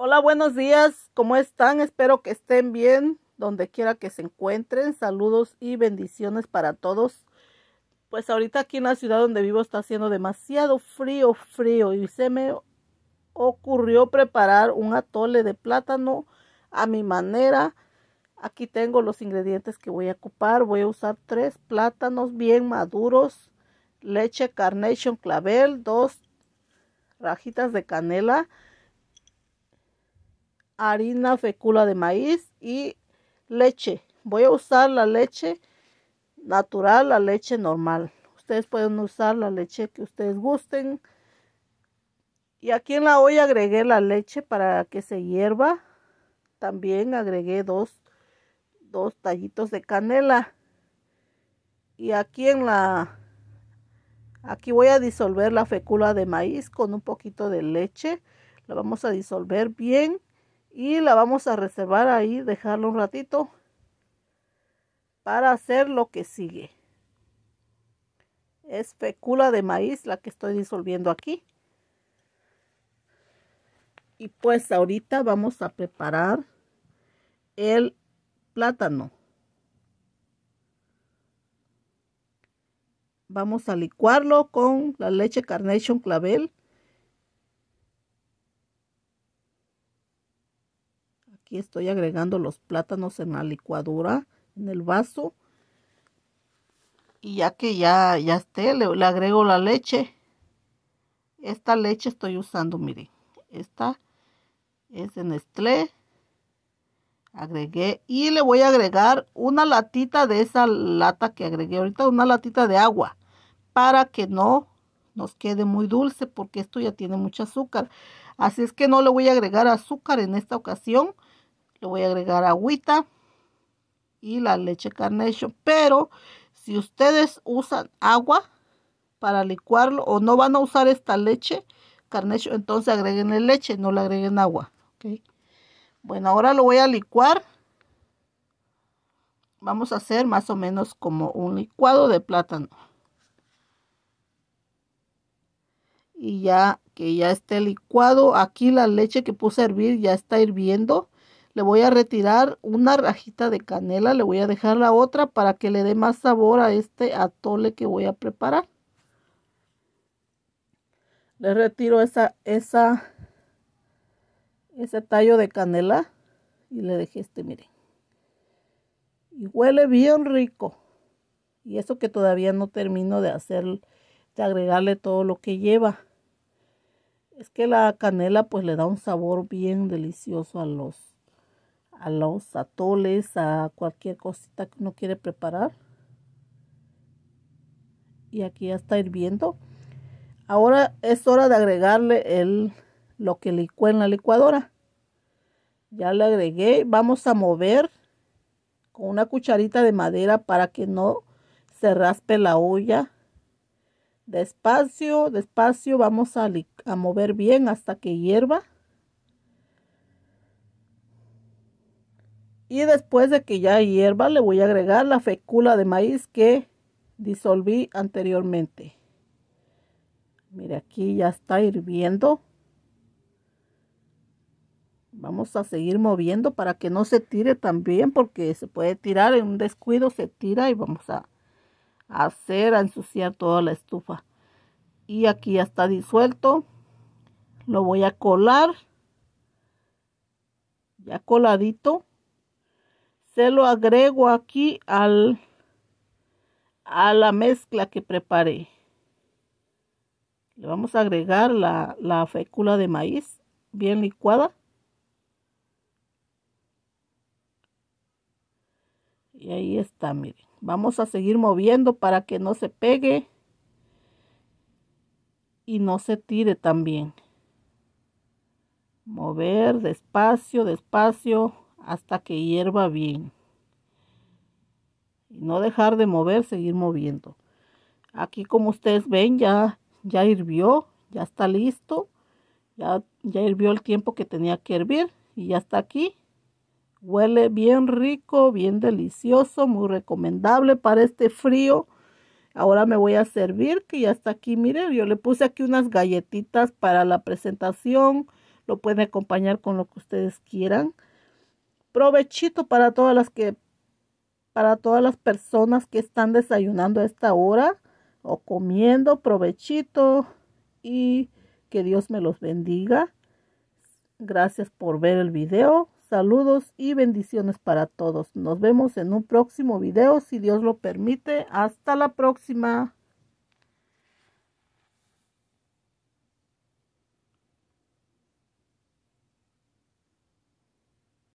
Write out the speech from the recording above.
Hola, buenos días. ¿Cómo están? Espero que estén bien donde quiera que se encuentren. Saludos y bendiciones para todos. Pues ahorita aquí en la ciudad donde vivo está haciendo demasiado frío, frío. Y se me ocurrió preparar un atole de plátano a mi manera. Aquí tengo los ingredientes que voy a ocupar. Voy a usar tres plátanos bien maduros, leche Carnation Clavel, dos rajitas de canela, harina fécula de maíz y leche. Voy a usar la leche natural, la leche normal. Ustedes pueden usar la leche que ustedes gusten. Y aquí en la olla agregué la leche para que se hierva. También agregué dos, dos tallitos de canela. Y aquí en la... Aquí voy a disolver la fécula de maíz con un poquito de leche. La vamos a disolver bien y la vamos a reservar ahí, dejarlo un ratito para hacer lo que sigue. Es fécula de maíz la que estoy disolviendo aquí. Y pues ahorita vamos a preparar el plátano. Vamos a licuarlo con la leche Carnation Clavel Aquí estoy agregando los plátanos en la licuadora, en el vaso. Y ya que ya, ya esté, le, agrego la leche. Esta leche estoy usando, miren. Esta es en Nestlé. Agregué y le voy a agregar una latita de esa lata que agregué ahorita, una latita de agua. Para que no nos quede muy dulce porque esto ya tiene mucho azúcar. Así es que no le voy a agregar azúcar en esta ocasión. Le voy a agregar agüita y la leche carnation. Pero si ustedes usan agua para licuarlo o no van a usar esta leche carnation, entonces la leche, no le agreguen agua. Bueno, ahora lo voy a licuar. Vamos a hacer más o menos como un licuado de plátano. Y ya que ya esté licuado, aquí la leche que puse a hervir ya está hirviendo le voy a retirar una rajita de canela, le voy a dejar la otra para que le dé más sabor a este atole que voy a preparar. Le retiro esa, esa, ese tallo de canela y le dejé este, miren. Y huele bien rico. Y eso que todavía no termino de hacer, de agregarle todo lo que lleva. Es que la canela pues le da un sabor bien delicioso a los a los atoles, a cualquier cosita que uno quiere preparar. Y aquí ya está hirviendo. Ahora es hora de agregarle el, lo que licué en la licuadora. Ya le agregué. Vamos a mover con una cucharita de madera para que no se raspe la olla. Despacio, despacio vamos a, a mover bien hasta que hierva. Y después de que ya hierva, le voy a agregar la fécula de maíz que disolví anteriormente. Mire, aquí ya está hirviendo. Vamos a seguir moviendo para que no se tire también, porque se puede tirar en un descuido, se tira y vamos a hacer, a ensuciar toda la estufa. Y aquí ya está disuelto. Lo voy a colar. Ya coladito lo agrego aquí al, a la mezcla que preparé. Le vamos a agregar la, la fécula de maíz bien licuada. Y ahí está, miren. Vamos a seguir moviendo para que no se pegue y no se tire también. Mover despacio, despacio hasta que hierva bien. Y no dejar de mover, seguir moviendo. Aquí como ustedes ven ya, ya hirvió, ya está listo. Ya, ya hirvió el tiempo que tenía que hervir y ya está aquí. Huele bien rico, bien delicioso, muy recomendable para este frío. Ahora me voy a servir que ya está aquí. Miren, yo le puse aquí unas galletitas para la presentación. Lo pueden acompañar con lo que ustedes quieran. Provechito para todas las que para todas las personas que están desayunando a esta hora o comiendo, provechito y que Dios me los bendiga. Gracias por ver el video. Saludos y bendiciones para todos. Nos vemos en un próximo video si Dios lo permite. Hasta la próxima.